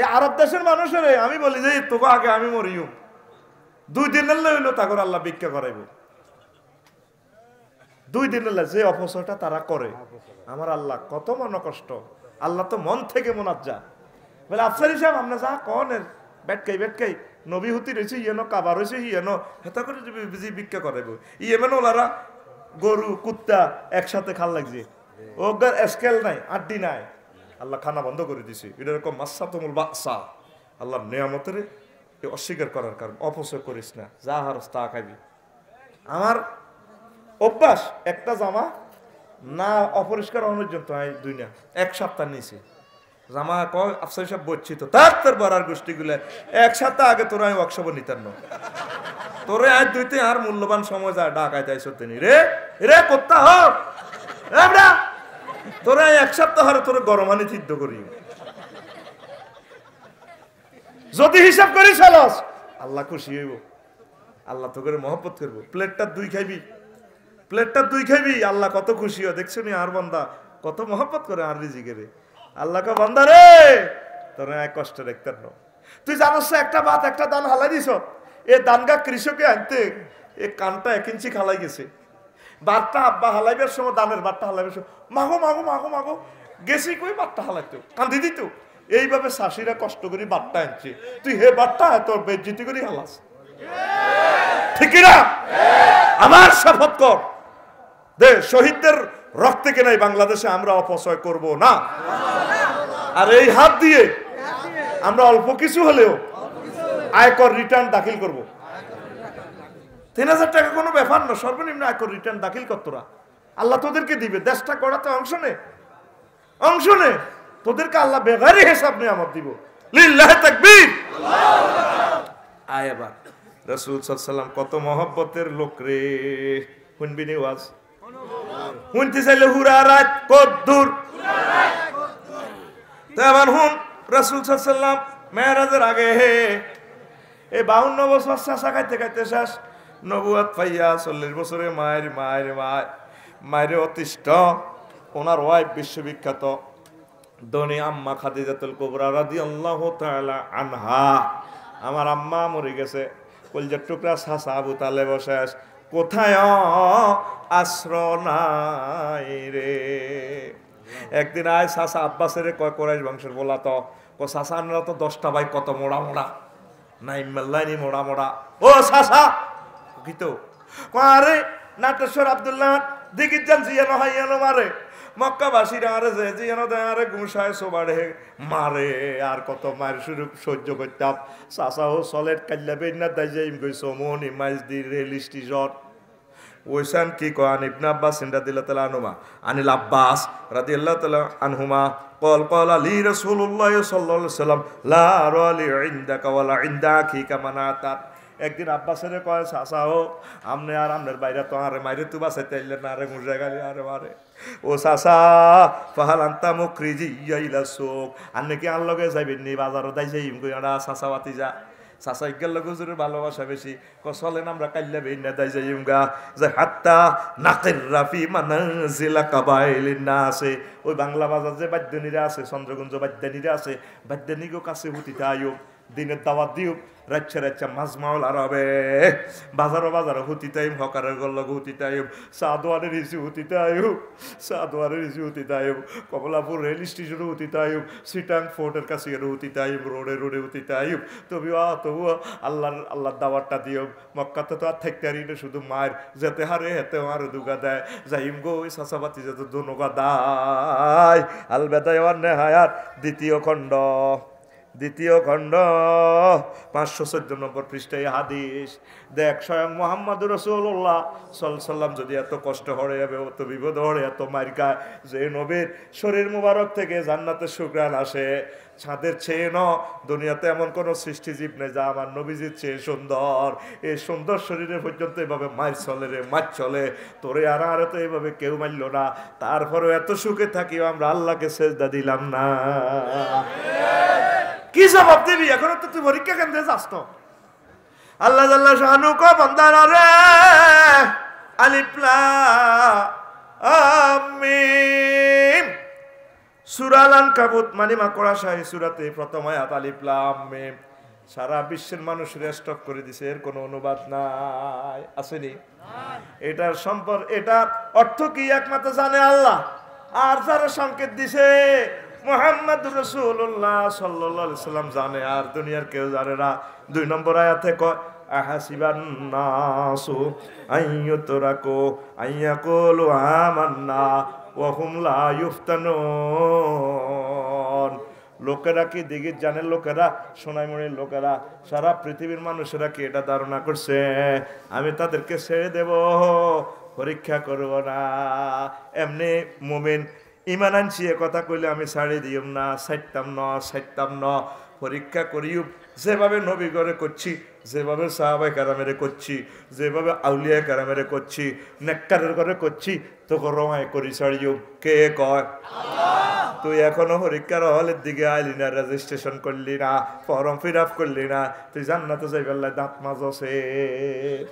এই আরব দেশের মানুষের আমি বলি যে তোকে আগে আমি মরিও দুই দিনের লইলো তাকর আল্লাহ ভিক্ষা করাইব দুই দিনের যে অপচয়টা তারা করে আমার আল্লাহ কত মন কষ্ট আল্লাহ তো মন থেকে মোনাজ্জা বলে আফসারি সাহেব আমরা যা এর বেটকাই বেটকাই নবী হতি রয়েছে ইয়েন কাবার রয়েছে ইয়েনো হেতা করে বিজি ভিক্ষা করাইব ইয়েমেন ওলারা গরু কুত্তা একসাথে খাল লাগছে ওগার স্কেল নাই আড্ডি নাই আল্লাহ খানা বন্ধ করে দিছি এটা এরকম মাসা তুমুল বাসা আল্লাহর নিয়ামতের অস্বীকার করার কারণ অপচয় করিস না যা হারস তা খাবি আমার অভ্যাস একটা জামা না অপরিষ্কার অনর্যন্ত আমি দুই না এক সপ্তাহ নিয়েছি জামা কয় আফসাই সব বলছি তো তার তোর বড়ার গোষ্ঠীগুলো এক সপ্তাহ আগে তোর আমি ওয়ার্কশপে নিতাম না তোরে আজ দুইতে আর মূল্যবান সময় যায় ডাকাই তাই সত্যি রে রে করতে হোক তোরা এক সপ্তাহ তোর গরম আনি চিদ্ধ করি যদি হিসাব করি সালাস আল্লাহ খুশি হইব আল্লাহ তো করে মহব্বত করব প্লেটটা দুই খাইবি প্লেটটা দুই খাইবি আল্লাহ কত খুশি হয় দেখছো নি আর বান্দা কত মহব্বত করে আর রিজিকে আল্লাহ আল্লাহকে বান্দা রে তোর এক কষ্ট দেখতে ন তুই না একটা ভাত একটা দান হালাই দিছ এ দানগা কৃষকে আনতে এ কানটা এক ইঞ্চি খালাই গেছে বার্তা আব্বা হালাইবার সময় দানের বার্তা হালাইবার সময় মাগো মাগো মাগো মাগো গেছি কই বারটা হালাইতো কান্দি দিত এইভাবে শাশিরা কষ্ট করে বার্তা আনছে তুই হে বারটা তোর বেজ্জিতি করে হালাস ঠিক না আমার শপথ কর দে শহীদদের রক্ত কেনাই বাংলাদেশে আমরা অপচয় করব না আর এই হাত দিয়ে আমরা অল্প কিছু হলেও আয়কর রিটার্ন দাখিল করবো তিন হাজার টাকা কোনো ব্যাপার না সর্বনিম্ন আয়কর রিটার্ন দাখিল করতরা আল্লাহ তোদেরকে দিবে দেশটা করাতে অংশ নে অংশ নে তোদেরকে আল্লাহ বেগারি হিসাব নিয়ে আমার দিব লিল্লাহ তাকবীর আয় আবার রাসূল সাল্লাল্লাহু কত মহব্বতের লোক রে শুনবি নি ওয়াজ শুনতে চাইলে হুরা রাত কদ্দুর তো আবার হুন রাসূল সাল্লাল্লাহু মেরাজের আগে হে এই বাউন্ন বছর চাষা খাইতে খাইতে শেষ নবুয়াত পাইয়া চল্লিশ বছরে মায়ের মায়ের মায় মায়ের অতিষ্ঠ ওনার ওয়াইফ বিশ্ববিখ্যাত ধনী আম্মা খাদিজাতুল কুবরা রাদি আল্লাহ আনহা আমার আম্মা মরে গেছে কলজার টুকরা সাসা আবু তালে বসাস কোথায় আশ্র নাই রে একদিন আয় সাসা আব্বাসের কয় কোরাইশ বংশের বলা তো ও আনরা তো দশটা ভাই কত মোড়া মোড়া নাই মেল্লাইনি মোড়া মোড়া ও সাসা ভিতর আরে নাটেশ্বর আবদুল্লাহ দিগির যান জিয়ানো হাই এলো মারে মক্কাবাসীরা আরে যে জিয়ানো আরে গুঁসায় সোবাড়ে মারে আর কত মায়ের শুরু সহ্য করতাম চাষা ও সলেট কাল্লা বেন্না তাই যাই গইস মন ইমাইজ দি রেল স্টেশন ওইসান কি কান ইবন আব্বাস রাদিয়াল্লাহু আনহুমা আনিল আব্বাস রাদিয়াল্লাহু তাআলা আনহুমা قال قال لي رسول الله صلى الله عليه وسلم لا رالي عندك ولا عند اخيك একদিন আব্বাসের কয় চাষা হো আমনে আর আমনের বাইরে তো আরে মাইরে তু বাসে না রে মুরে গালি আরে মারে ও চাষা পাহাল আনতা মো ক্রিজি ইয়াইলা শোক আর নাকি আর লগে যাইবেন নি বাজারও তাই যাই আড়া চাষা বাতি যা চাচা লগে গজুরের ভালোবাসা বেশি কসলেন আমরা কাল্লা বেই না দাই যাইম গা যে হাত্তা নাকের রাফি মানা কাবাইলি কাবাইল না আছে ওই বাংলা বাজার যে বাদ্যনীরা আছে চন্দ্রগঞ্জ বাদ্যানীরা আছে বাদ্যানীগো কাছে হুতিতে আয়োগ দিনের দাওয়াত দিও রাচ্ছে রাচ্ছে মাজমাউল আর হবে বাজার বাজারো তাইম হকারের গল্ল তাইম সাদোয়ানের ইসি তাইম সাদোয়ানের ইসি তাইম কমলাপুর রেল স্টেশনে তাইম সিটাং ফোর্টের কাছে এর তাইম রোডে রোডে তাইম তবু আ তবু আল্লাহর আল্লাহর দাওয়াতটা দিও মক্কাতে তো আর থাকতে পারি না শুধু মায়ের যেতে হারে হেতে হারে দুগা দেয় যাইম গো ওই সাসাবাতি যেতে নৌকা দায় আলবেদায় নেহায়াত দ্বিতীয় খণ্ড দ্বিতীয় খণ্ড পাঁচশো চোদ্দ নম্বর পৃষ্ঠায় হাদিস দেখ স্বয়ং মোহাম্মদ রসুল্লাহ সাল্লাম যদি এত কষ্ট হরে যাবে অত বিপদ হরে এত মারিকা যে নবীর শরীর মুবারক থেকে জান্নাতের সুগ্রাণ আসে ছাদের চেয়ে ন দুনিয়াতে এমন কোনো সৃষ্টিজীব নেই যা আমার নবীজির চেয়ে সুন্দর এই সুন্দর শরীরে পর্যন্ত এভাবে মার চলে রে মার চলে তোরে আর আর তো এভাবে কেউ মারল না তারপরেও এত সুখে থাকিও আমরা আল্লাহকে সেজদা দিলাম না কি জবাব দিবি এখন তো তুই পরীক্ষা কেন্দ্রে যাস তো আল্লাহ আল্লাহ শাহানু ক বন্দারা রে আলিপ্লা আমিম সুরালান কাবুত মানে মাকড়া শাহী সুরাতে প্রথম আয়াত আলিপ্লা আমিম সারা বিশ্বের মানুষ রেস্টক করে দিছে এর কোনো অনুবাদ নাই আসেনি এটার সম্পর্ক এটা অর্থ কি একমাত্র জানে আল্লাহ আর যারা সংকেত দিছে মোহাম্মদ রসুল্লাহ সাল্লাহ সাল্লাম জানে আর দুনিয়ার কেউ জানে না দুই নম্বর আয়াতে কয় লোকেরা কি দিঘির জানের লোকেরা সোনাইমণির লোকেরা সারা পৃথিবীর মানুষেরা কি এটা ধারণা করছে আমি তাদেরকে ছেড়ে দেব পরীক্ষা করব না এমনি মুমিন ইমান আনছি এ কথা কইলে আমি ছাড়ি দিম না সাইতাম ন সাইতাম ন পরীক্ষা করিও যেভাবে নবীগরে করছি যেভাবে সাহাবাই কারামেরে করছি যেভাবে আউলিয়া কারামেরে করছি নেককারের ঘরে করছি তো গরমায় করি ছাড়িও কে কয় তুই এখনো পরীক্ষার হলের দিকে আইলি না রেজিস্ট্রেশন করলি না ফর্ম ফিল আপ করলি না তুই জান্নাতে যাই পারলে দাঁত আছে